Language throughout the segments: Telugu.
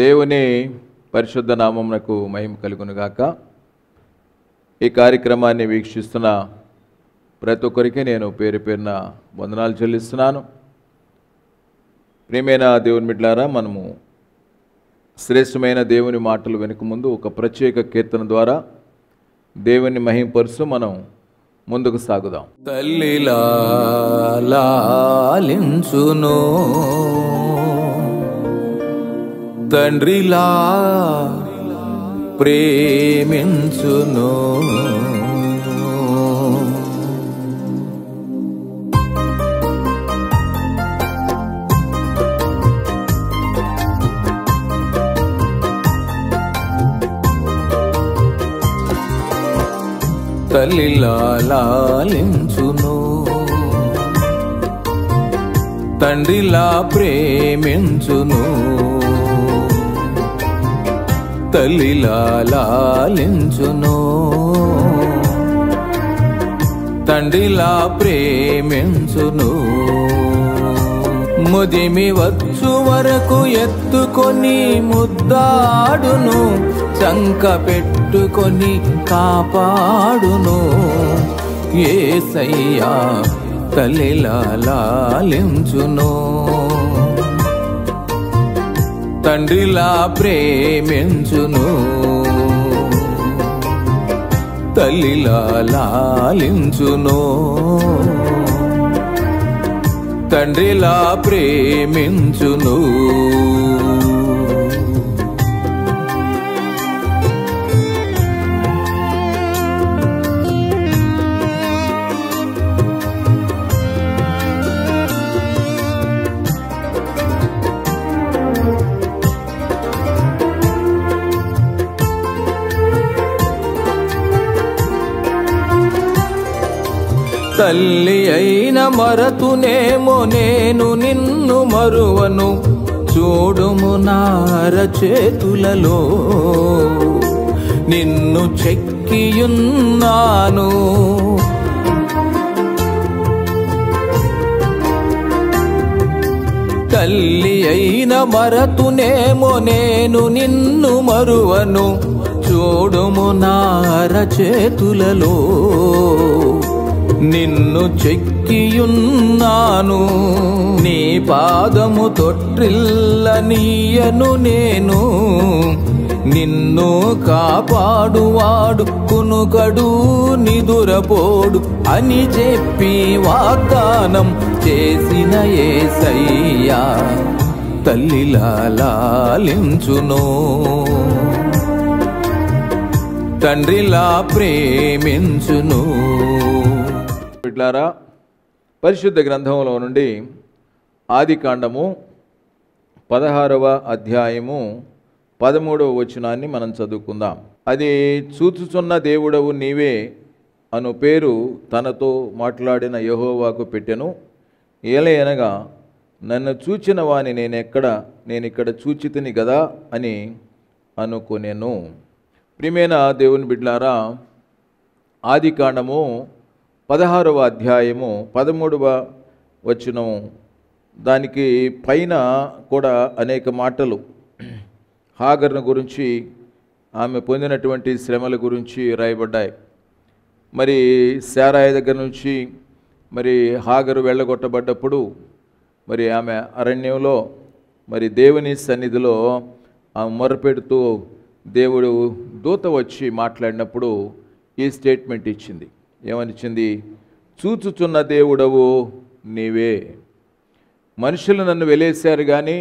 దేవుని పరిశుద్ధ నామమునకు మహిమ కలుగునుగాక ఈ కార్యక్రమాన్ని వీక్షిస్తున్న ప్రతి ఒక్కరికి నేను పేరు పేరున వందనాలు చెల్లిస్తున్నాను ప్రియమైన దేవుని మిట్లారా మనము శ్రేష్టమైన దేవుని మాటలు వెనుక ముందు ఒక ప్రత్యేక కీర్తన ద్వారా దేవుని మహింపరుసు మనం ముందుకు సాగుదాం తల్లిలాలించును తండ్రిలా ప్రేమించును తల్లిలాలించును తండ్రిలా ప్రేమించును తల్లిలాలించును తండ్రిలా ప్రేమించును ముదిమి వచ్చు వరకు ఎత్తుకొని ముద్దాడును చంక పెట్టుకొని కాపాడును సయ్యా తల్లిలాలించును తండ్రిలా ప్రేమించును తల్లిలా లాలించును తండ్రిలా ప్రేమించును తల్లి అయిన మరతునేమో నేను నిన్ను మరువను చూడుము నార చేతులలో నిన్ను చెక్కియున్నాను తల్లి అయిన మరతునేమో నేను నిన్ను మరువను చూడుము నార చేతులలో నిన్ను చెక్కియున్నాను నీ పాదము తొట్టిల్లనీయను నేను నిన్ను కాపాడువాడు కునుకడు నిదురపోడు అని చెప్పి వాగ్దానం చేసిన ఏసయ్యా తల్లిలా లాలించును తండ్రిలా ప్రేమించును బిడ్లారా పరిశుద్ధ గ్రంథంలో నుండి ఆదికాండము పదహారవ అధ్యాయము పదమూడవ వచనాన్ని మనం చదువుకుందాం అది చూచుచున్న దేవుడవు నీవే అను పేరు తనతో మాట్లాడిన యహోవాకు పెట్టెను ఏలయనగా నన్ను చూచిన వాణి నేనెక్కడ ఇక్కడ చూచితిని కదా అని అనుకునేను ప్రిమేన దేవుని బిడ్లారా ఆది కాండము పదహారవ అధ్యాయము పదమూడవ వచ్చిన దానికి పైన కూడా అనేక మాటలు హాగర్ను గురించి ఆమె పొందినటువంటి శ్రమల గురించి రాయబడ్డాయి మరి శారాయ దగ్గర నుంచి మరి హాగరు వెళ్ళగొట్టబడ్డప్పుడు మరి ఆమె అరణ్యంలో మరి దేవుని సన్నిధిలో ఆమె మొరపెడుతూ దేవుడు దూత వచ్చి మాట్లాడినప్పుడు ఈ స్టేట్మెంట్ ఇచ్చింది ఏమనిచ్చింది చూచుచున్న దేవుడవు నీవే మనుషులు నన్ను వెలేశారు కానీ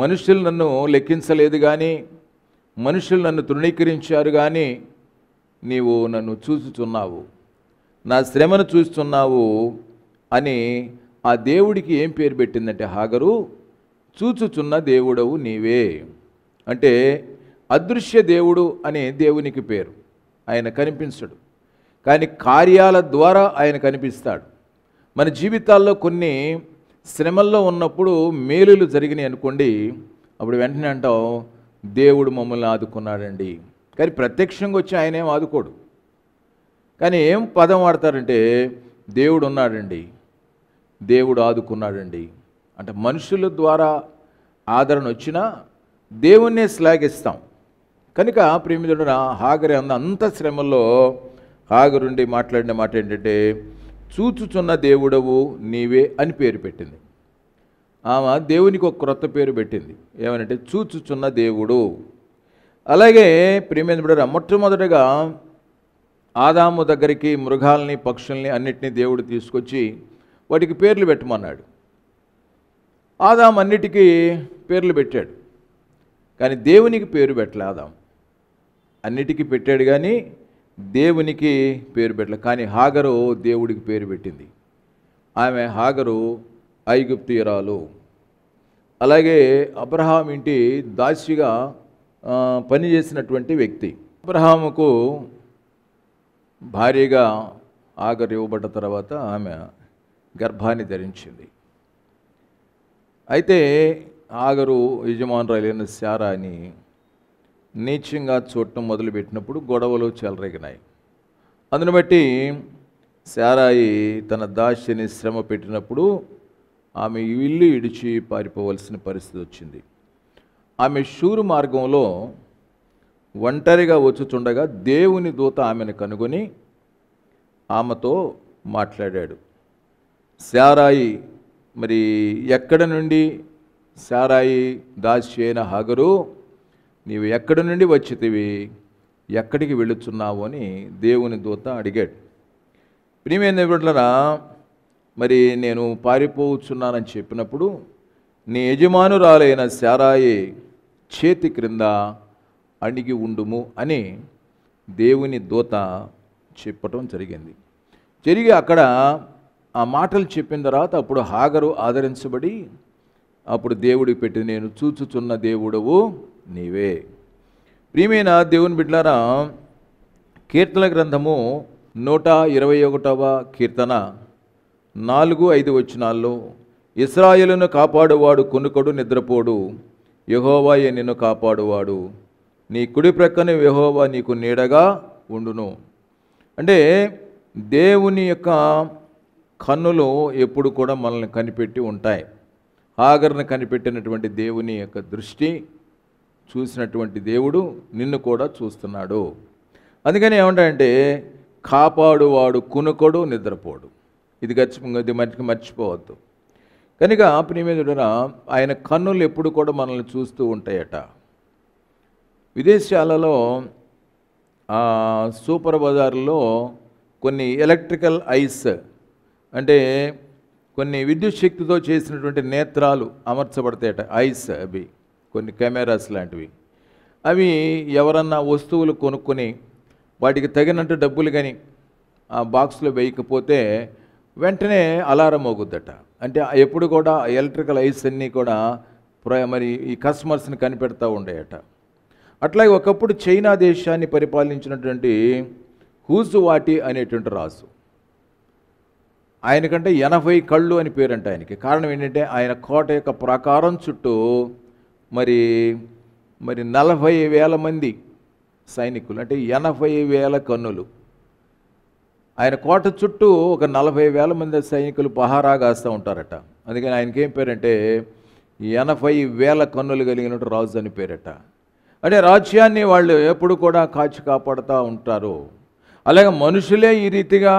మనుషులు నన్ను లెక్కించలేదు కానీ మనుషులు నన్ను తృణీకరించారు కానీ నీవు నన్ను చూచుచున్నావు నా శ్రమను చూస్తున్నావు అని ఆ దేవుడికి ఏం పేరు పెట్టిందంటే హాగరు చూచుచున్న దేవుడవు నీవే అంటే అదృశ్య దేవుడు అనే దేవునికి పేరు ఆయన కనిపించడు కానీ కార్యాల ద్వారా ఆయన కనిపిస్తాడు మన జీవితాల్లో కొన్ని శ్రమల్లో ఉన్నప్పుడు మేలులు జరిగినాయి అనుకోండి అప్పుడు వెంటనే అంటాం దేవుడు మమ్మల్ని ఆదుకున్నాడండి కానీ ప్రత్యక్షంగా వచ్చి ఆయన ఏం ఆదుకోడు కానీ ఏం పదం వాడతారంటే దేవుడు ఉన్నాడండి దేవుడు ఆదుకున్నాడండి అంటే మనుషుల ద్వారా ఆదరణ వచ్చినా దేవుణ్ణే శ్లాఘిస్తాం కనుక ప్రేమితుడు హాగరే అంద అంత శ్రమల్లో హాగరుండి మాట్లాడిన మాట ఏంటంటే చూచుచున్న దేవుడవు నీవే అని పేరు పెట్టింది ఆమె దేవునికి ఒక క్రొత్త పేరు పెట్టింది ఏమనంటే చూచుచున్న దేవుడు అలాగే ప్రియమైన బిడ్డ మొట్టమొదటగా ఆదాము దగ్గరికి మృగాల్ని పక్షుల్ని అన్నిటినీ దేవుడు తీసుకొచ్చి వాటికి పేర్లు పెట్టమన్నాడు ఆదాం అన్నిటికీ పేర్లు పెట్టాడు కానీ దేవునికి పేరు పెట్టలే ఆదాం అన్నిటికీ పెట్టాడు కానీ దేవునికి పేరు పెట్టలే కానీ హాగరు దేవుడికి పేరు పెట్టింది ఆమె హాగరు ఐగుప్తియురాలు అలాగే అబ్రహాం ఇంటి దాసిగా పనిచేసినటువంటి వ్యక్తి అబ్రహాముకు భారీగా ఆగర్ ఇవ్వబడ్డ తర్వాత ఆమె గర్భాన్ని ధరించింది అయితే ఆగరు యజమానురాలైన శారాని నీచంగా చూడటం మొదలుపెట్టినప్పుడు గొడవలు చెలరేగినాయి అందును బట్టి శారాయి తన దాస్యని శ్రమ పెట్టినప్పుడు ఆమె ఇల్లు ఇడిచి పారిపోవలసిన పరిస్థితి వచ్చింది ఆమె షూరు మార్గంలో ఒంటరిగా వచ్చుచుండగా దేవుని దూత ఆమెను కనుగొని ఆమెతో మాట్లాడాడు శారాయి మరి ఎక్కడ నుండి శారాయి దాస్యైన హగరు నీవు ఎక్కడి నుండి వచ్చితివి ఎక్కడికి వెళుతున్నావు అని దేవుని దూత అడిగాడు ప్రియమైన బిడ్డలరా మరి నేను పారిపోవచ్చున్నానని చెప్పినప్పుడు నీ యజమానురాలైన శారాయి చేతి క్రింద అణిగి ఉండుము అని దేవుని దూత చెప్పటం జరిగింది జరిగి అక్కడ ఆ మాటలు చెప్పిన తర్వాత అప్పుడు హాగరు ఆదరించబడి అప్పుడు దేవుడికి పెట్టి నేను చూచుచున్న దేవుడవు నీవే ప్రియమైన దేవుని బిడ్లారా కీర్తన గ్రంథము నూట ఇరవై ఒకటవ కీర్తన నాలుగు ఐదు వచనాల్లో ఇస్రాయేలును కాపాడువాడు కొనుకొడు నిద్రపోడు యహోవాయే నిన్ను కాపాడువాడు నీ కుడి ప్రక్కన యహోవా నీకు నీడగా ఉండును అంటే దేవుని యొక్క కన్నులు ఎప్పుడు కూడా మనల్ని కనిపెట్టి ఉంటాయి ఆగరణ కనిపెట్టినటువంటి దేవుని యొక్క దృష్టి చూసినటువంటి దేవుడు నిన్ను కూడా చూస్తున్నాడు అందుకని ఏమంటాయంటే కాపాడువాడు కునుకొడు నిద్రపోడు ఇది గచ్చి ఇది మర్చి మర్చిపోవద్దు కనుక ప్రియమేదుడ ఆయన కన్నులు ఎప్పుడు కూడా మనల్ని చూస్తూ ఉంటాయట విదేశాలలో సూపర్ బజార్లో కొన్ని ఎలక్ట్రికల్ ఐస్ అంటే కొన్ని విద్యుత్ శక్తితో చేసినటువంటి నేత్రాలు అమర్చబడతాయట ఐస్ అవి కొన్ని కెమెరాస్ లాంటివి అవి ఎవరన్నా వస్తువులు కొనుక్కొని వాటికి తగినట్టు డబ్బులు కానీ ఆ బాక్స్లో వేయకపోతే వెంటనే అలారం అవుగుద్దట అంటే ఎప్పుడు కూడా ఎలక్ట్రికల్ ఐస్ అన్నీ కూడా మరి ఈ కస్టమర్స్ని కనిపెడతా ఉండేయట అట్లాగే ఒకప్పుడు చైనా దేశాన్ని పరిపాలించినటువంటి వాటి అనేటువంటి రాజు ఆయనకంటే ఎనభై కళ్ళు అని పేరంట ఆయనకి కారణం ఏంటంటే ఆయన కోట యొక్క ప్రాకారం చుట్టూ మరి మరి నలభై వేల మంది సైనికులు అంటే ఎనభై వేల కన్నులు ఆయన కోట చుట్టూ ఒక నలభై వేల మంది సైనికులు పహారా కాస్తూ ఉంటారట అందుకని ఆయనకేం పేరంటే ఎనభై వేల కన్నులు కలిగినట్టు రాజు అని పేరట అంటే రాజ్యాన్ని వాళ్ళు ఎప్పుడు కూడా కాచి కాపాడుతూ ఉంటారు అలాగే మనుషులే ఈ రీతిగా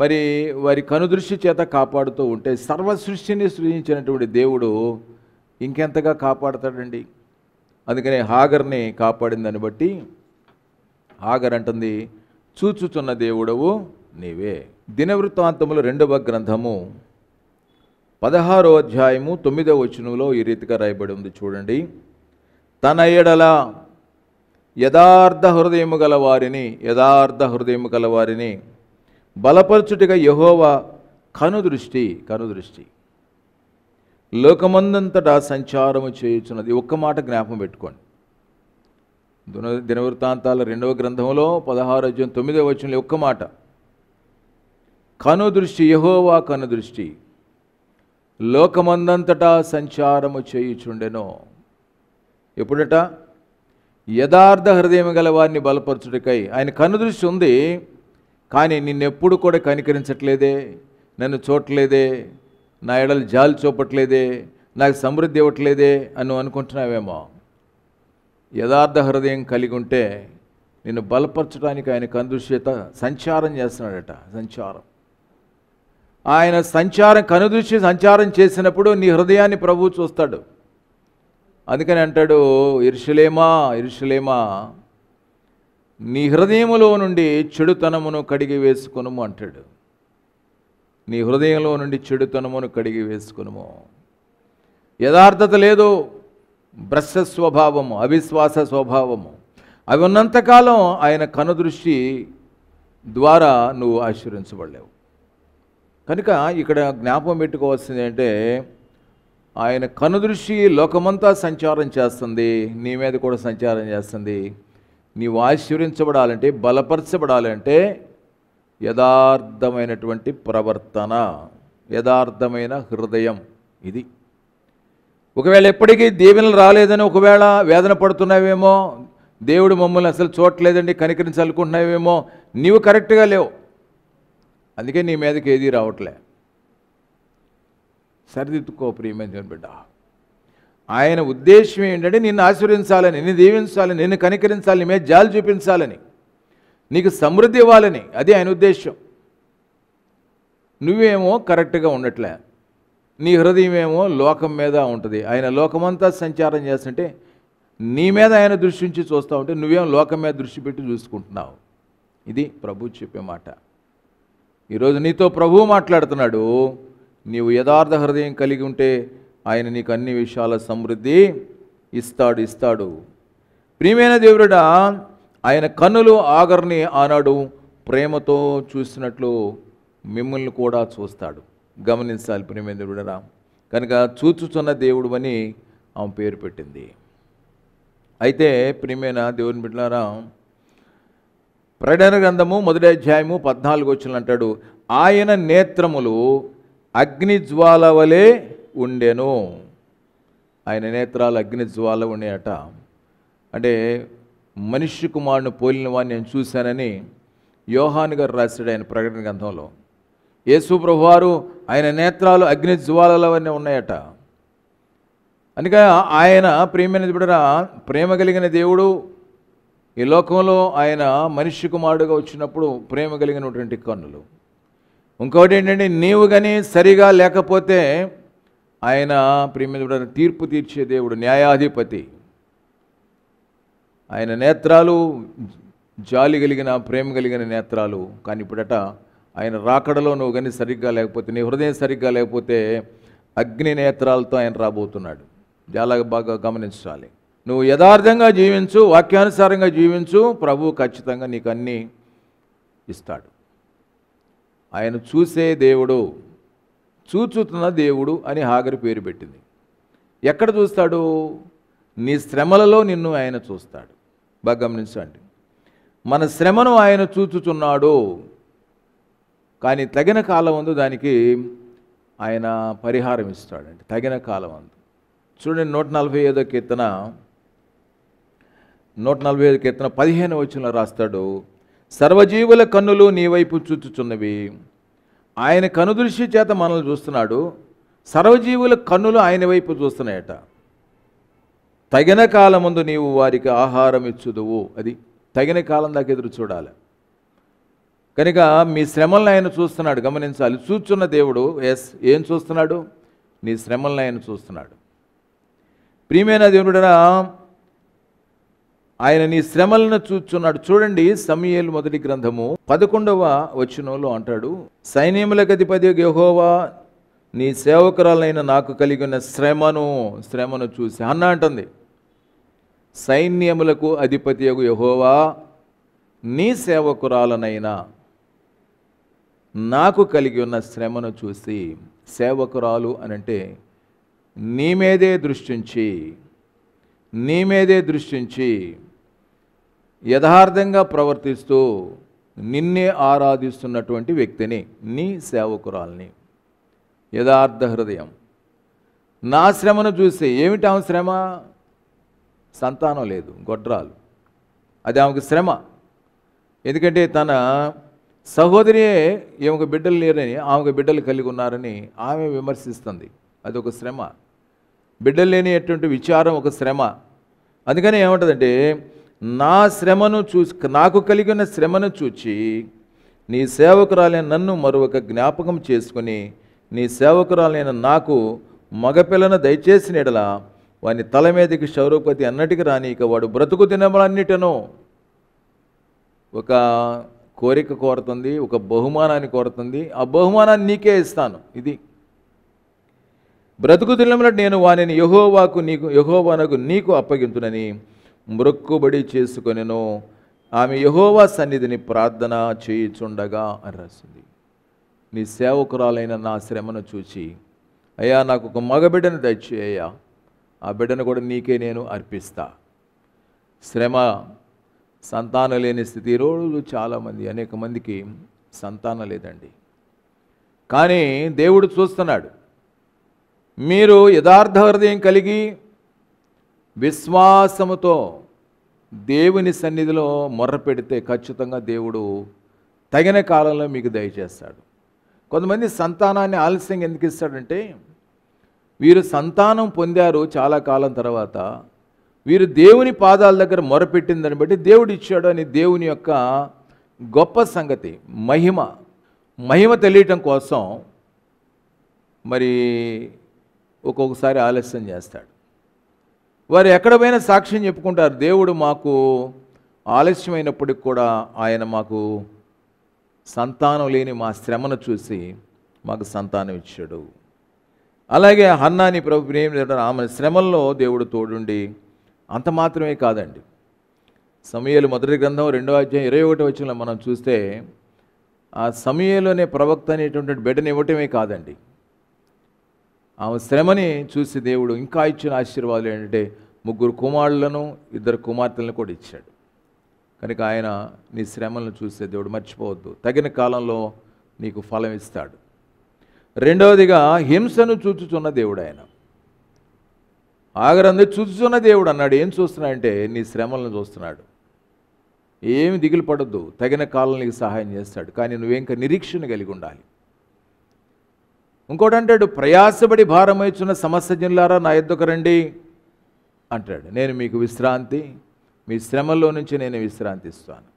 మరి వారి కనుదృష్టి చేత కాపాడుతూ ఉంటే సర్వ సృష్టిని సృజించినటువంటి దేవుడు ఇంకెంతగా కాపాడతాడండి అందుకనే హాగర్ని కాపాడిందని బట్టి హాగర్ అంటుంది చూచుచున్న దేవుడవు నీవే దినవృత్తాంతములు రెండవ గ్రంథము పదహారో అధ్యాయము తొమ్మిదవ వచనంలో ఈ రీతిగా రాయబడి ఉంది చూడండి తన ఎడల యథార్థ హృదయము గల వారిని యథార్థ హృదయము గల వారిని బలపరచుటిగా యహోవ కనుదృష్టి కనుదృష్టి లోకమందంతటా సంచారము చేయుచున్నది ఒక్క మాట జ్ఞాపం పెట్టుకోండి దున దినవృత్తాంతాల రెండవ గ్రంథంలో పదహారు అధ్యయం తొమ్మిదవ వచనంలో ఒక్క మాట కనుదృష్టి యహోవా కనుదృష్టి లోకమందంతటా సంచారము చేయుచుండెను ఎప్పుడట యథార్థ హృదయం గల వారిని బలపరచుటకై ఆయన కనుదృష్టి ఉంది కానీ నిన్నెప్పుడు కూడా కనికరించట్లేదే నన్ను చూడలేదే నా ఎడలు జాలి చూపట్లేదే నాకు సమృద్ధి ఇవ్వట్లేదే అని అనుకుంటున్నావేమో యథార్థ హృదయం కలిగి ఉంటే నిన్ను బలపరచడానికి ఆయన కనుదృశ్యత సంచారం చేస్తున్నాడట సంచారం ఆయన సంచారం కనుదృశ్య సంచారం చేసినప్పుడు నీ హృదయాన్ని ప్రభువు చూస్తాడు అందుకని అంటాడు ఇరుషులేమా ఇరుషులేమా నీ హృదయములో నుండి చెడుతనమును కడిగి వేసుకును అంటాడు నీ హృదయంలో నుండి చెడుతనమును కడిగి వేసుకునుము యథార్థత లేదు భ్రష్ట స్వభావము అవిశ్వాస స్వభావము అవి ఉన్నంతకాలం ఆయన కనుదృష్టి ద్వారా నువ్వు ఆశీర్వించబడలేవు కనుక ఇక్కడ జ్ఞాపకం పెట్టుకోవాల్సింది ఏంటంటే ఆయన కనుదృష్టి లోకమంతా సంచారం చేస్తుంది నీ మీద కూడా సంచారం చేస్తుంది నీవు ఆశ్చర్యించబడాలంటే బలపరచబడాలంటే యథార్థమైనటువంటి ప్రవర్తన యథార్థమైన హృదయం ఇది ఒకవేళ ఎప్పటికీ దీవెనలు రాలేదని ఒకవేళ వేదన పడుతున్నావేమో దేవుడు మమ్మల్ని అసలు చూడట్లేదండి కనికరించాలనుకుంటున్నావేమో నీవు కరెక్ట్గా లేవు అందుకే నీ మీదకి ఏది రావట్లే సరిదిద్దుకో ప్రియమైన బిడ్డ ఆయన ఉద్దేశం ఏంటంటే నిన్ను ఆశీర్వించాలని నిన్ను దీవించాలని నిన్ను కనికరించాలని మీద జాలి చూపించాలని నీకు సమృద్ధి ఇవ్వాలని అదే ఆయన ఉద్దేశం నువ్వేమో కరెక్ట్గా ఉండట్లే నీ హృదయం ఏమో లోకం మీద ఉంటుంది ఆయన లోకమంతా సంచారం చేస్తుంటే నీ మీద ఆయన దృష్టి నుంచి చూస్తూ ఉంటే నువ్వేం లోకం మీద దృష్టి పెట్టి చూసుకుంటున్నావు ఇది ప్రభు చెప్పే మాట ఈరోజు నీతో ప్రభువు మాట్లాడుతున్నాడు నీవు యథార్థ హృదయం కలిగి ఉంటే ఆయన నీకు అన్ని విషయాల సమృద్ధి ఇస్తాడు ఇస్తాడు ప్రియమైన దేవుడా ఆయన కన్నులు ఆగర్ని ఆనాడు ప్రేమతో చూసినట్లు మిమ్మల్ని కూడా చూస్తాడు గమనించాలి ప్రేమేంద్రుడరా కనుక చూచుచున్న దేవుడు అని ఆమె పేరు పెట్టింది అయితే ప్రియమైన దేవుని బిడ్డారా ప్రకటన గ్రంథము మొదటి అధ్యాయము పద్నాలుగు వచ్చిన అంటాడు ఆయన నేత్రములు అగ్నిజ్వాల వలె ఉండెను ఆయన నేత్రాలు అగ్నిజ్వాల ఉండేట అంటే మనిషి కుమారుని పోలిన వాడిని నేను చూశానని యోహాన్ గారు రాశాడు ఆయన ప్రకటన గ్రంథంలో యేసు ప్రభువారు ఆయన నేత్రాలు అగ్ని జ్వాలలవన్నీ ఉన్నాయట అందుకే ఆయన ప్రేమైన బిడరా ప్రేమ కలిగిన దేవుడు ఈ లోకంలో ఆయన మనిషి కుమారుడుగా వచ్చినప్పుడు ప్రేమ కలిగినటువంటి కన్నులు ఇంకోటి ఏంటంటే నీవు కానీ సరిగా లేకపోతే ఆయన ప్రేమ తీర్పు తీర్చే దేవుడు న్యాయాధిపతి ఆయన నేత్రాలు జాలి కలిగిన ప్రేమ కలిగిన నేత్రాలు కానీ ఇప్పుడట ఆయన రాకడలో నువ్వు కానీ సరిగ్గా లేకపోతే నీ హృదయం సరిగ్గా లేకపోతే అగ్ని నేత్రాలతో ఆయన రాబోతున్నాడు చాలా బాగా గమనించాలి నువ్వు యథార్థంగా జీవించు వాక్యానుసారంగా జీవించు ప్రభు ఖచ్చితంగా నీకు అన్నీ ఇస్తాడు ఆయన చూసే దేవుడు చూచుతున్న దేవుడు అని హాగరి పేరు పెట్టింది ఎక్కడ చూస్తాడు నీ శ్రమలలో నిన్ను ఆయన చూస్తాడు బాగా గమనించండి మన శ్రమను ఆయన చూచుచున్నాడు కానీ తగిన కాలం ఉందో దానికి ఆయన పరిహారం ఇస్తాడండి తగిన కాలం అందు చూడండి నూట నలభై ఐదో కీర్తన నూట నలభై ఐదు కీర్తన పదిహేను వచ్చిన రాస్తాడు సర్వజీవుల కన్నులు నీ వైపు చూచుచున్నవి ఆయన కనుదృష్టి చేత మనల్ని చూస్తున్నాడు సర్వజీవుల కన్నులు ఆయన వైపు చూస్తున్నాయట తగిన కాలముందు నీవు వారికి ఆహారం ఇచ్చుదువు అది తగిన కాలం దాకా ఎదురు చూడాలి కనుక మీ శ్రమలను ఆయన చూస్తున్నాడు గమనించాలి చూస్తున్న దేవుడు ఎస్ ఏం చూస్తున్నాడు నీ శ్రమలను ఆయన చూస్తున్నాడు ప్రియమైన దేవుడురా ఆయన నీ శ్రమలను చూచున్నాడు చూడండి సమయలు మొదటి గ్రంథము పదకొండవ వచ్చినోళ్ళు అంటాడు సైన్యముల గతిపతి గెహోవా నీ సేవకురాలైన నాకు కలిగిన శ్రమను శ్రమను చూసి అన్న అంటుంది సైన్యములకు అధిపతియగు యహోవా నీ సేవకురాలనైనా నాకు కలిగి ఉన్న శ్రమను చూసి సేవకురాలు అనంటే నీ మీదే దృష్టించి నీ మీదే దృష్టించి యథార్థంగా ప్రవర్తిస్తూ నిన్నే ఆరాధిస్తున్నటువంటి వ్యక్తిని నీ సేవకురాల్ని యథార్థ హృదయం నా శ్రమను చూసి ఏమిటి శ్రమ సంతానం లేదు గొడ్రాలు అది ఆమెకు శ్రమ ఎందుకంటే తన సహోదరియే ఈమెకు బిడ్డలు లేరని ఆమెకు బిడ్డలు కలిగి ఉన్నారని ఆమె విమర్శిస్తుంది అది ఒక శ్రమ బిడ్డలు లేనిటువంటి విచారం ఒక శ్రమ అందుకని ఏమంటుందంటే నా శ్రమను చూసి నాకు కలిగిన శ్రమను చూచి నీ సేవకురాలైన నన్ను మరొక జ్ఞాపకం చేసుకుని నీ సేవకురాలైన నాకు మగపిల్లను దయచేసిన ఎడలా వాని తల మీదకి శౌరూపతి అన్నటికి రానీక వాడు బ్రతుకు తినబడన్నిటను ఒక కోరిక కోరుతుంది ఒక బహుమానాన్ని కోరుతుంది ఆ బహుమానాన్ని నీకే ఇస్తాను ఇది బ్రతుకు తినబడి నేను వానిని యహోవాకు నీకు యహోవానకు నీకు అప్పగించునని మృక్కుబడి చేసుకొనెను ఆమె యహోవా సన్నిధిని ప్రార్థన చేయుచుండగా అని రాసింది నీ సేవకురాలైన నా శ్రమను చూచి అయ్యా నాకు ఒక మగబిడ్డను దయచేయ్యా ఆ బిడ్డను కూడా నీకే నేను అర్పిస్తా శ్రమ సంతానం లేని స్థితి ఈరోజు చాలామంది అనేక మందికి సంతానం లేదండి కానీ దేవుడు చూస్తున్నాడు మీరు యథార్థ హృదయం కలిగి విశ్వాసముతో దేవుని సన్నిధిలో మొర్ర పెడితే ఖచ్చితంగా దేవుడు తగిన కాలంలో మీకు దయచేస్తాడు కొంతమంది సంతానాన్ని ఆలస్యంగా ఎందుకు ఇస్తాడంటే వీరు సంతానం పొందారు చాలా కాలం తర్వాత వీరు దేవుని పాదాల దగ్గర మొరపెట్టిందని బట్టి దేవుడు ఇచ్చాడు అని దేవుని యొక్క గొప్ప సంగతి మహిమ మహిమ తెలియటం కోసం మరి ఒక్కొక్కసారి ఆలస్యం చేస్తాడు వారు ఎక్కడ పోయినా సాక్ష్యం చెప్పుకుంటారు దేవుడు మాకు ఆలస్యమైనప్పటికి కూడా ఆయన మాకు సంతానం లేని మా శ్రమను చూసి మాకు సంతానం ఇచ్చాడు అలాగే హన్నాని ప్రభు ప్రేమించడం ఆమె శ్రమల్లో దేవుడు తోడుండి అంత మాత్రమే కాదండి సమయలు మొదటి గ్రంథం రెండో అధ్యాయం ఇరవై ఒకటి వచ్చిన మనం చూస్తే ఆ సమయంలోనే ప్రవక్త అనేటువంటి బిడ్డని ఇవ్వటమే కాదండి ఆమె శ్రమని చూసి దేవుడు ఇంకా ఇచ్చిన ఆశీర్వాదాలు ఏంటంటే ముగ్గురు కుమారులను ఇద్దరు కుమార్తెలను కూడా ఇచ్చాడు కనుక ఆయన నీ శ్రమలను చూసే దేవుడు మర్చిపోవద్దు తగిన కాలంలో నీకు ఫలం ఇస్తాడు రెండవదిగా హింసను చూచుచున్న దేవుడు ఆయన ఆగరంది చూచుచున్న దేవుడు అన్నాడు ఏం చూస్తున్నాడంటే నీ శ్రమలను చూస్తున్నాడు ఏమి దిగులు పడద్దు తగిన కాలం సహాయం చేస్తాడు కానీ నువ్వేం నిరీక్షణ కలిగి ఉండాలి ఇంకోటి అంటాడు ప్రయాసపడి భారమైచున్న సమస్య జిల్లారా నా ఎద్దుకు రండి అంటాడు నేను మీకు విశ్రాంతి మీ శ్రమంలో నుంచి నేను విశ్రాంతిస్తాను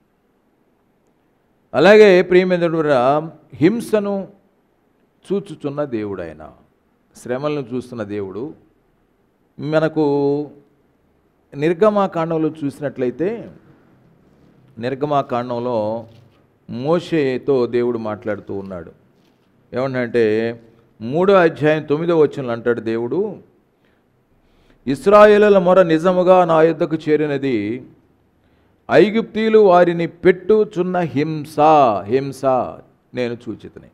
అలాగే ప్రియమైన హింసను చూచుచున్న దేవుడు ఆయన శ్రమలను చూస్తున్న దేవుడు మనకు నిర్గమాకాండంలో చూసినట్లయితే నిర్గమాకాండంలో మోషేతో దేవుడు మాట్లాడుతూ ఉన్నాడు ఏమంటే మూడో అధ్యాయం తొమ్మిదో వచ్చిన అంటాడు దేవుడు ఇస్రాయేలుల మొర నిజముగా నా యుద్ధకు చేరినది ఐగుప్తీలు వారిని పెట్టుచున్న హింస హింస నేను చూచితనే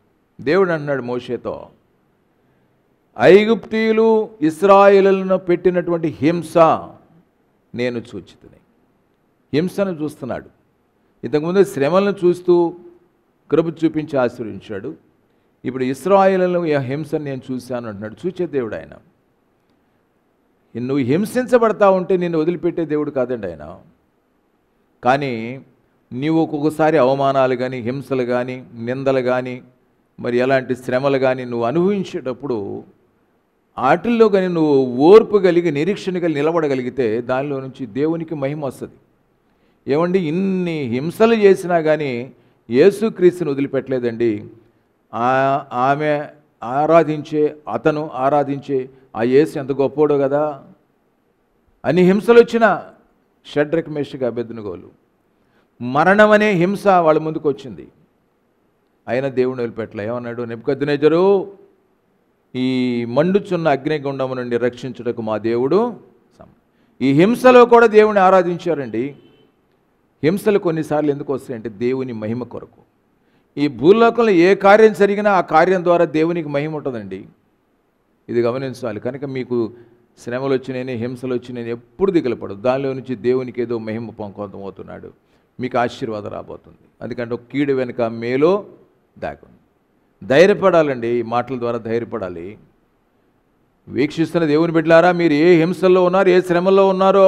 దేవుడు అంటున్నాడు మోషేతో ఐగుప్తీయులు ఇస్రాయిలను పెట్టినటువంటి హింస నేను చూచితుని హింసను చూస్తున్నాడు ఇంతకుముందు శ్రమలను చూస్తూ కృప చూపించి ఆశీర్వించాడు ఇప్పుడు ఇస్రాయిలను హింసను నేను చూశాను అంటున్నాడు చూచే దేవుడు ఆయన నువ్వు హింసించబడతా ఉంటే నేను వదిలిపెట్టే దేవుడు కాదండి ఆయన కానీ నీవు ఒక్కొక్కసారి అవమానాలు కానీ హింసలు కానీ నిందలు కానీ మరి ఎలాంటి శ్రమలు కానీ నువ్వు అనుభవించేటప్పుడు వాటిల్లో కానీ నువ్వు ఓర్పు కలిగి నిరీక్షణ కలిగి నిలబడగలిగితే దానిలో నుంచి దేవునికి మహిమ వస్తుంది ఏమండి ఇన్ని హింసలు చేసినా కానీ యేసుక్రీస్తుని వదిలిపెట్టలేదండి ఆమె ఆరాధించే అతను ఆరాధించే ఆ యేసు ఎంత గొప్పోడో కదా అన్ని హింసలు వచ్చినా షడ్రకమేష్గా అభ్యర్థనగోలు మరణం అనే హింస వాళ్ళ ముందుకు వచ్చింది ఆయన దేవుని వదిలిపెట్టలే ఏమన్నాడు నెప్పుకద్దినేజరు ఈ మండుచున్న అగ్నిగుండము నుండి రక్షించుటకు మా దేవుడు ఈ హింసలో కూడా దేవుని ఆరాధించారండి హింసలు కొన్నిసార్లు ఎందుకు వస్తాయంటే దేవుని మహిమ కొరకు ఈ భూలోకంలో ఏ కార్యం జరిగినా ఆ కార్యం ద్వారా దేవునికి మహిమ ఉంటుందండి ఇది గమనించాలి కనుక మీకు శ్రమలు వచ్చినాయని హింసలు వచ్చినాయని ఎప్పుడు దిగలపడదు దానిలో నుంచి దేవునికి ఏదో మహిమ పొందవుతున్నాడు మీకు ఆశీర్వాదం రాబోతుంది అందుకంటే ఒక కీడు వెనుక మేలో దాగుంది ధైర్యపడాలండి ఈ మాటల ద్వారా ధైర్యపడాలి వీక్షిస్తున్న దేవుని బిడ్డలారా మీరు ఏ హింసల్లో ఉన్నారు ఏ శ్రమల్లో ఉన్నారో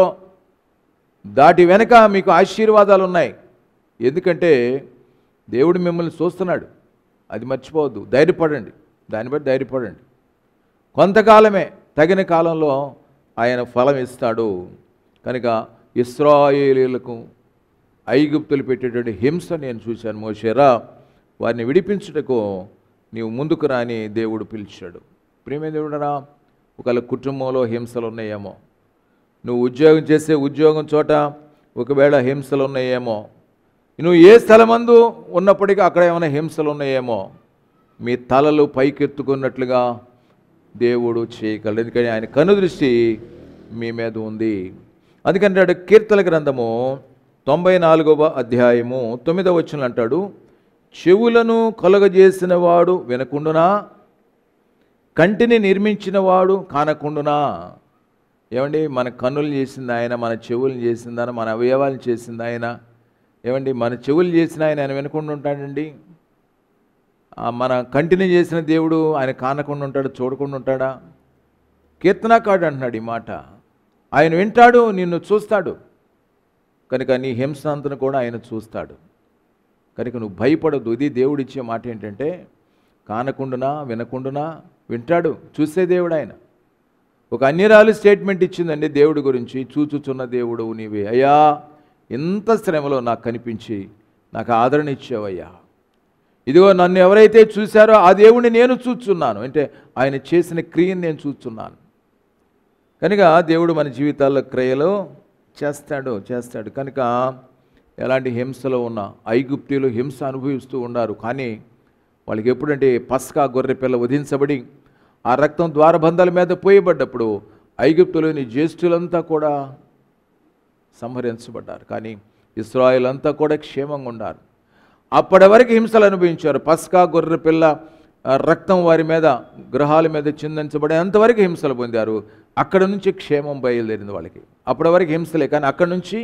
దాటి వెనక మీకు ఆశీర్వాదాలు ఉన్నాయి ఎందుకంటే దేవుడు మిమ్మల్ని చూస్తున్నాడు అది మర్చిపోవద్దు ధైర్యపడండి దాన్ని బట్టి ధైర్యపడండి కొంతకాలమే తగిన కాలంలో ఆయన ఫలం ఇస్తాడు కనుక ఇస్రాయేలీలకు ఐగుప్తులు పెట్టేటువంటి హింస నేను చూశాను మోషేరా వారిని విడిపించుటకు నీవు ముందుకు రాని దేవుడు పిలిచాడు ప్రేమే దేవుడరా ఒకవేళ కుటుంబంలో హింసలు ఉన్నాయేమో నువ్వు ఉద్యోగం చేసే ఉద్యోగం చోట ఒకవేళ హింసలు ఉన్నాయేమో నువ్వు ఏ స్థలమందు ఉన్నప్పటికీ అక్కడ ఏమైనా హింసలు ఉన్నాయేమో మీ తలలు పైకెత్తుకున్నట్లుగా దేవుడు చేయగలడు ఎందుకంటే ఆయన కనుదృష్టి మీ మీద ఉంది అందుకంటాడు కీర్తన గ్రంథము తొంభై నాలుగవ అధ్యాయము తొమ్మిదవ వచ్చిన అంటాడు చెవులను కలగజేసిన వాడు వినకుండునా కంటిని నిర్మించిన వాడు కానకుండునా ఏమండి మన కన్నులు చేసింది ఆయన మన చెవులు చేసింది మన అవయవాలు చేసింది ఆయన ఏమండి మన చెవులు చేసిన ఆయన ఆయన వినకుండా ఉంటాడండి మన కంటిని చేసిన దేవుడు ఆయన కానకుండా ఉంటాడు చూడకుండా ఉంటాడా కీర్తనాకాడు అంటున్నాడు ఈ మాట ఆయన వింటాడు నిన్ను చూస్తాడు కనుక నీ హింసాంతను కూడా ఆయన చూస్తాడు కనుక నువ్వు భయపడద్దు ఇది దేవుడిచ్చే మాట ఏంటంటే కానకుండునా వినకుండునా వింటాడు చూసే దేవుడు ఆయన ఒక అన్యరాలు స్టేట్మెంట్ ఇచ్చిందండి దేవుడి గురించి చూచుచున్న దేవుడు నీవే అయ్యా ఎంత శ్రమలో నాకు కనిపించి నాకు ఆదరణ ఇచ్చావయ్యా ఇదిగో నన్ను ఎవరైతే చూశారో ఆ దేవుడిని నేను చూస్తున్నాను అంటే ఆయన చేసిన క్రియను నేను చూస్తున్నాను కనుక దేవుడు మన జీవితాల్లో క్రియలో చేస్తాడు చేస్తాడు కనుక ఎలాంటి హింసలో ఉన్న ఐగుప్తులు హింస అనుభవిస్తూ ఉన్నారు కానీ వాళ్ళకి ఎప్పుడంటే పస్కా గొర్రె పిల్ల వధించబడి ఆ రక్తం ద్వారబంధాల మీద పోయబడ్డప్పుడు ఐగుప్తులోని జ్యేష్ఠులంతా కూడా సంహరించబడ్డారు కానీ ఇస్రాయిల్ అంతా కూడా క్షేమంగా ఉన్నారు అప్పటి వరకు హింసలు అనుభవించారు పస్కా గొర్రె పిల్ల రక్తం వారి మీద గ్రహాల మీద చిందించబడే అంతవరకు హింసలు పొందారు అక్కడ నుంచి క్షేమం బయలుదేరింది వాళ్ళకి అప్పటి వరకు హింసలే కానీ అక్కడి నుంచి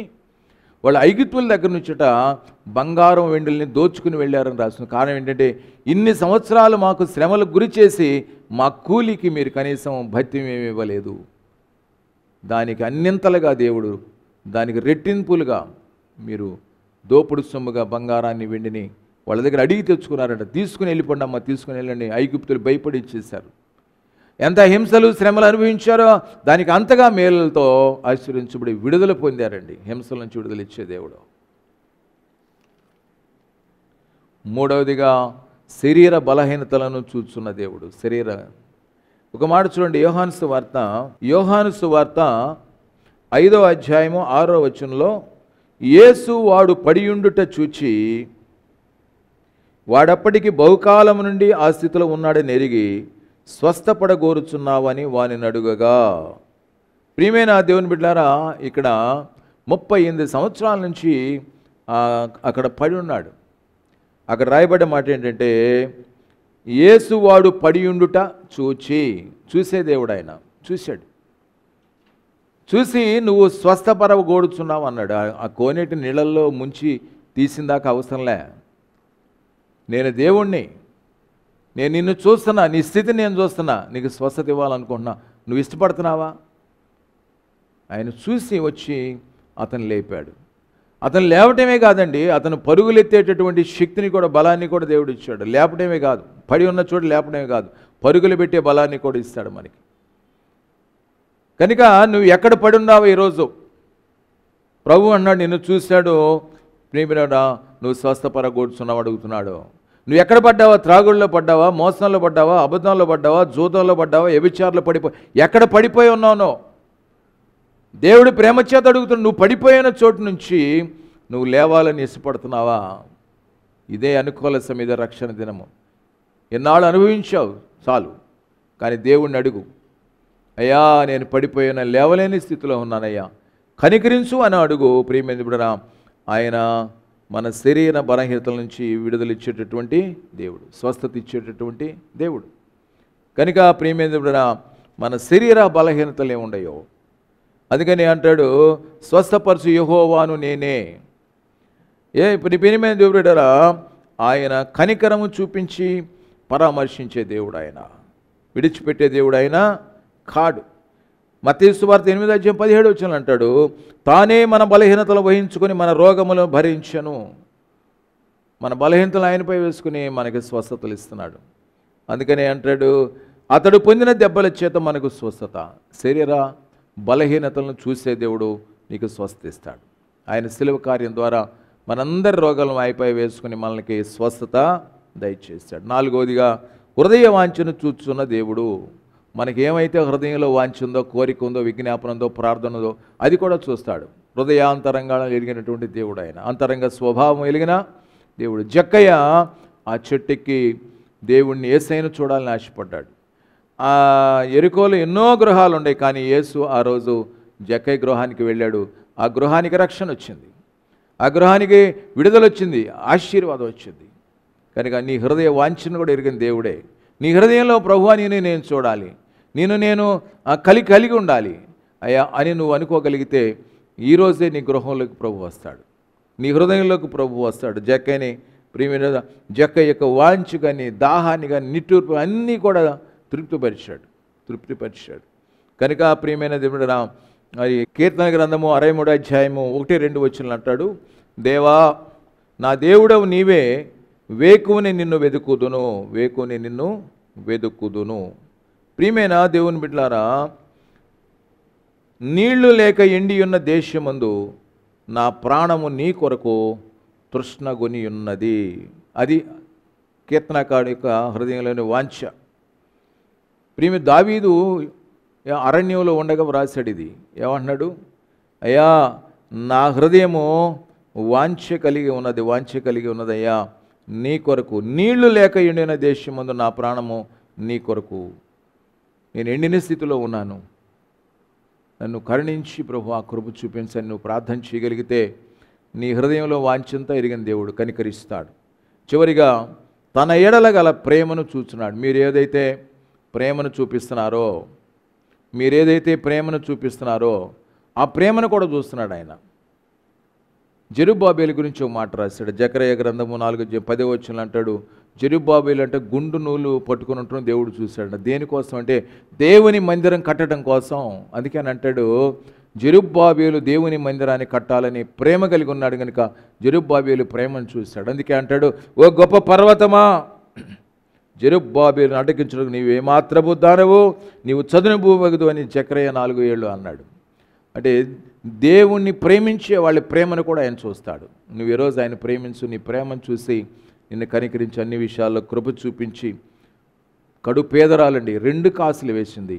వాళ్ళు ఐగుత్తుల దగ్గర నుంచిట బంగారం వెండుల్ని దోచుకుని వెళ్ళారని రాసిన కారణం ఏంటంటే ఇన్ని సంవత్సరాలు మాకు శ్రమలు గురి చేసి మా కూలికి మీరు కనీసం భత్యం ఏమి ఇవ్వలేదు దానికి అన్నింతలుగా దేవుడు దానికి రెట్టింపులుగా మీరు దోపుడు సొమ్ముగా బంగారాన్ని వెండిని వాళ్ళ దగ్గర అడిగి తెచ్చుకున్నారంట తీసుకుని వెళ్ళిపోండి అమ్మ తీసుకుని వెళ్ళండి ఐగుప్తులు భయపడి ఇచ్చేశారు ఎంత హింసలు శ్రమలు అనుభవించారో దానికి అంతగా మేలులతో ఆశ్చర్యించబడి విడుదల పొందారండి హింసల నుంచి విడుదల ఇచ్చే దేవుడు మూడవదిగా శరీర బలహీనతలను చూచున్న దేవుడు శరీర ఒక మాట చూడండి యోహానుసు వార్త యోహానుసు వార్త ఐదవ అధ్యాయము ఆరో వచనంలో యేసు వాడు పడియుండుట చూచి వాడప్పటికి బహుకాలం నుండి ఆ స్థితిలో ఉన్నాడని ఎరిగి స్వస్థపడగోరుచున్నావని వాని అడుగగా ప్రియమైన దేవుని బిడ్డారా ఇక్కడ ముప్పై ఎనిమిది సంవత్సరాల నుంచి అక్కడ పడి ఉన్నాడు అక్కడ రాయబడ్డ మాట ఏంటంటే పడి పడియుండుట చూచి చూసే దేవుడు ఆయన చూశాడు చూసి నువ్వు స్వస్థపరవ గోడుచున్నావు అన్నాడు ఆ కోనేటి నీళ్ళల్లో ముంచి తీసిందాక అవసరంలే నేను దేవుణ్ణి నేను నిన్ను చూస్తున్నా నీ స్థితిని నేను చూస్తున్నా నీకు స్వస్థత ఇవ్వాలనుకుంటున్నా నువ్వు ఇష్టపడుతున్నావా ఆయన చూసి వచ్చి అతను లేపాడు అతను లేవటమే కాదండి అతను పరుగులెత్తేటటువంటి శక్తిని కూడా బలాన్ని కూడా దేవుడు ఇచ్చాడు లేపడమే కాదు పడి ఉన్న చోటు లేపడమే కాదు పరుగులు పెట్టే బలాన్ని కూడా ఇస్తాడు మనకి కనుక నువ్వు ఎక్కడ పడి ఉన్నావు ఈరోజు ప్రభు అన్నాడు నిన్ను చూశాడు ప్రేమిరాడా నువ్వు స్వస్థపర కూర్చున్నావు అడుగుతున్నాడు నువ్వు ఎక్కడ పడ్డావా త్రాగుడిలో పడ్డావా మోసంలో పడ్డావా అబద్ధంలో పడ్డావా జూతంలో పడ్డావా ఎవిచారులో పడిపో ఎక్కడ పడిపోయి ఉన్నావునో దేవుడు ప్రేమ చేత అడుగుతున్న నువ్వు పడిపోయిన చోటు నుంచి నువ్వు లేవాలని ఇష్టపడుతున్నావా ఇదే అనుకూల సమీద రక్షణ దినము ఎన్నాళ్ళు అనుభవించావు చాలు కానీ దేవుణ్ణి అడుగు అయ్యా నేను పడిపోయిన లేవలేని స్థితిలో ఉన్నానయ్యా కనికరించు అని అడుగు ప్రియమైన ఆయన మన శరీర బలహీనతల నుంచి విడుదల ఇచ్చేటటువంటి దేవుడు స్వస్థత ఇచ్చేటటువంటి దేవుడు కనుక ప్రియమైన మన శరీర బలహీనతలు ఏముండయో అందుకని అంటాడు స్వస్థపరచు యహోవాను నేనే ఏ ప్రియమైన దేవుడరా ఆయన కనికరము చూపించి పరామర్శించే దేవుడు ఆయన విడిచిపెట్టే దేవుడు ఆయన కాడు మతీసు వార్త ఎనిమిది అధ్యాయం పదిహేడు వచ్చిన అంటాడు తానే మన బలహీనతలు వహించుకొని మన రోగములను భరించను మన బలహీనతలు ఆయనపై వేసుకుని మనకి స్వస్థతలు ఇస్తున్నాడు అందుకని అంటాడు అతడు పొందిన దెబ్బల చేత మనకు స్వస్థత శరీర బలహీనతలను చూసే దేవుడు నీకు స్వస్థిస్తాడు ఆయన సెలవు కార్యం ద్వారా మనందరి రోగాలను ఆయనపై వేసుకుని మనకి స్వస్థత దయచేస్తాడు నాలుగవదిగా హృదయ వాంఛను చూస్తున్న దేవుడు మనకేమైతే హృదయంలో ఉందో కోరిక ఉందో విజ్ఞాపనందో ప్రార్థన ఉందో అది కూడా చూస్తాడు హృదయాంతరంగా ఎరిగినటువంటి దేవుడు ఆయన అంతరంగ స్వభావం ఎలిగిన దేవుడు జక్కయ్య ఆ చెట్టుకి దేవుణ్ణి ఏసైన చూడాలని ఆశపడ్డాడు ఆ ఎరుకోలు ఎన్నో గృహాలు ఉండే కానీ యేసు ఆ రోజు జక్కయ్య గృహానికి వెళ్ళాడు ఆ గృహానికి రక్షణ వచ్చింది ఆ గృహానికి విడుదల వచ్చింది ఆశీర్వాదం వచ్చింది కనుక నీ హృదయ వాంఛను కూడా ఎరిగిన దేవుడే నీ హృదయంలో అని నేను చూడాలి నేను నేను కలి కలిగి ఉండాలి అయ్యా అని నువ్వు అనుకోగలిగితే ఈరోజే నీ గృహంలోకి ప్రభు వస్తాడు నీ హృదయంలోకి ప్రభు వస్తాడు జక్కని ప్రియమైన జక్క యొక్క వాంచు కానీ దాహాన్ని కానీ నిట్టూర్పు అన్నీ కూడా తృప్తిపరిచాడు తృప్తిపరిచాడు కనుక ప్రియమైన దేవుడు నా మరి కీర్తన గ్రంథము అరవై మూడు అధ్యాయము ఒకటి రెండు వచ్చిన అంటాడు దేవా నా దేవుడవు నీవే వేకుని నిన్ను వెతుకుదును వేకుని నిన్ను వెతుకుదును ప్రియమైన దేవుని బిడ్లారా నీళ్లు లేక ఎండియున్న దేశమందు నా ప్రాణము నీ కొరకు తృష్ణగొని ఉన్నది అది కీర్తనకాడు యొక్క హృదయంలోని వాంఛ ప్రియమి దావీదు అరణ్యంలో ఉండగా వ్రాసాడు ఇది ఏమంటున్నాడు అయ్యా నా హృదయము వాంఛ కలిగి ఉన్నది వాంఛ కలిగి ఉన్నదయ్యా నీ కొరకు నీళ్లు లేక ఎండిన దేశం ముందు నా ప్రాణము నీ కొరకు నేను ఎండిన స్థితిలో ఉన్నాను నన్ను కరుణించి ప్రభు ఆ కృప చూపించని నువ్వు ప్రార్థన చేయగలిగితే నీ హృదయంలో వాంఛంతా ఎరిగిన దేవుడు కనికరిస్తాడు చివరిగా తన ఏడల గల ప్రేమను చూస్తున్నాడు మీరు ఏదైతే ప్రేమను చూపిస్తున్నారో మీరేదైతే ప్రేమను చూపిస్తున్నారో ఆ ప్రేమను కూడా చూస్తున్నాడు ఆయన జెరుబాబేలు గురించి ఒక మాట రాశాడు జకరయ్య గ్రంథము నాలుగు పదే వచ్చిన అంటాడు జెరుబాబేలు అంటే గుండు నూలు పట్టుకుని ఉండడం దేవుడు చూశాడు దేనికోసం అంటే దేవుని మందిరం కట్టడం కోసం అందుకే అని అంటాడు జెరుబ్బాబేలు దేవుని మందిరాన్ని కట్టాలని ప్రేమ కలిగి ఉన్నాడు కనుక జెరుబ్బాబేలు ప్రేమను చూశాడు అందుకే అంటాడు ఓ గొప్ప పర్వతమా జెరుబ్బాబేలును అడ్డగించడానికి నీవు దానవు నీవు చదును భూమగదు అని చక్రయ్య నాలుగు ఏళ్ళు అన్నాడు అంటే దేవుణ్ణి ప్రేమించే వాళ్ళ ప్రేమను కూడా ఆయన చూస్తాడు నువ్వు ఈరోజు ఆయన ప్రేమించు నీ ప్రేమను చూసి నిన్ను కనికరించి అన్ని విషయాల్లో కృప చూపించి కడు పేదరాలండి రెండు కాసులు వేసింది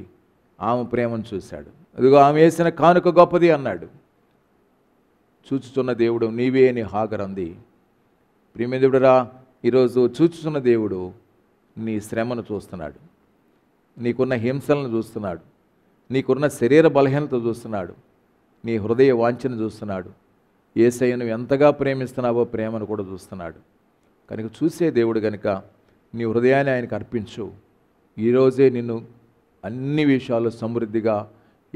ఆమె ప్రేమను చూశాడు అదిగో ఆమె వేసిన కానుక గొప్పది అన్నాడు చూచుచున్న దేవుడు నీవే అని అంది ప్రియమేదేవుడరా ఈరోజు చూచుచున్న దేవుడు నీ శ్రమను చూస్తున్నాడు నీకున్న హింసలను చూస్తున్నాడు నీకున్న శరీర బలహీనత చూస్తున్నాడు నీ హృదయ వాంఛను చూస్తున్నాడు ఏసయ్యను ఎంతగా ప్రేమిస్తున్నావో ప్రేమను కూడా చూస్తున్నాడు కనుక చూసే దేవుడు కనుక నీ హృదయాన్ని ఆయనకు అర్పించు ఈరోజే నిన్ను అన్ని విషయాలు సమృద్ధిగా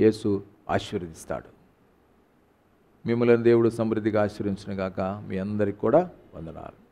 యేసు ఆశీర్వదిస్తాడు మిమ్మల్ని దేవుడు సమృద్ధిగా ఆశీర్వించిన గాక మీ అందరికి కూడా వందనాలు